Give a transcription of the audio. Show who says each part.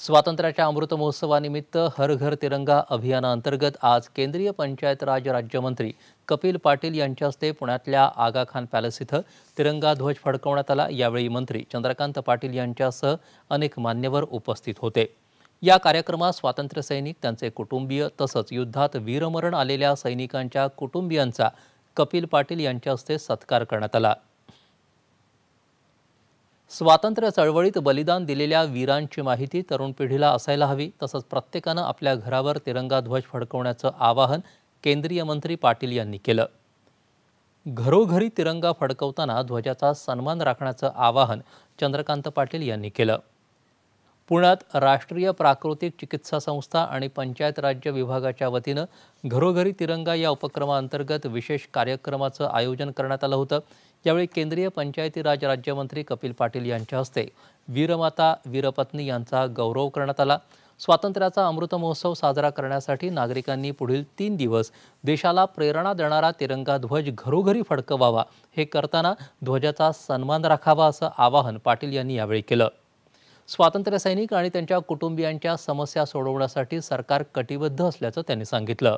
Speaker 1: स्वातंत्र्याच्या अमृत महोत्सवानिमित्त हर घर तिरंगा अभियानाअंतर्गत आज केंद्रीय पंचायत राज राज्यमंत्री कपिल पाटील यांच्या हस्ते पुण्यातल्या आगा खान पॅलेस इथं तिरंगा ध्वज फडकवण्यात आला यावेळी मंत्री चंद्रकांत पाटील यांच्यासह अनेक मान्यवर उपस्थित होते या कार्यक्रमात स्वातंत्र्य सैनिक त्यांचे कुटुंबीय तसंच युद्धात वीरमरण आलेल्या सैनिकांच्या कुटुंबियांचा कपिल पाटील यांच्या हस्ते सत्कार करण्यात आला स्वातंत्र्य चळवळीत बलिदान दिलेल्या वीरांची माहिती तरुण पिढीला असायला हवी तसंच प्रत्येकानं आपल्या घरावर तिरंगा ध्वज फडकवण्याचं आवाहन केंद्रीय मंत्री पाटील यांनी केलं घरोघरी तिरंगा फडकवताना ध्वजाचा सन्मान राखण्याचं आवाहन चंद्रकांत पाटील यांनी केलं पुण्यात राष्ट्रीय प्राकृतिक चिकित्सा संस्था आणि पंचायत राज्य विभागाच्या वतीनं घरोघरी तिरंगा या उपक्रमाअंतर्गत विशेष कार्यक्रमाचं आयोजन करण्यात आलं होतं यावेळी केंद्रीय पंचायती राज राज्यमंत्री कपिल पाटील यांच्या हस्ते वीरमाता वीरपत्नी यांचा गौरव करण्यात आला स्वातंत्र्याचा अमृत महोत्सव साजरा करण्यासाठी नागरिकांनी पुढील तीन दिवस देशाला प्रेरणा देणारा तिरंगा ध्वज घरोघरी फडकवावा हे करताना ध्वजाचा सन्मान राखावा असं आवाहन पाटील यांनी यावेळी केलं स्वातंत्र्य सैनिक आणि त्यांच्या कुटुंबियांच्या समस्या सोडवण्यासाठी सरकार कटिबद्ध असल्याचं त्यांनी सांगितलं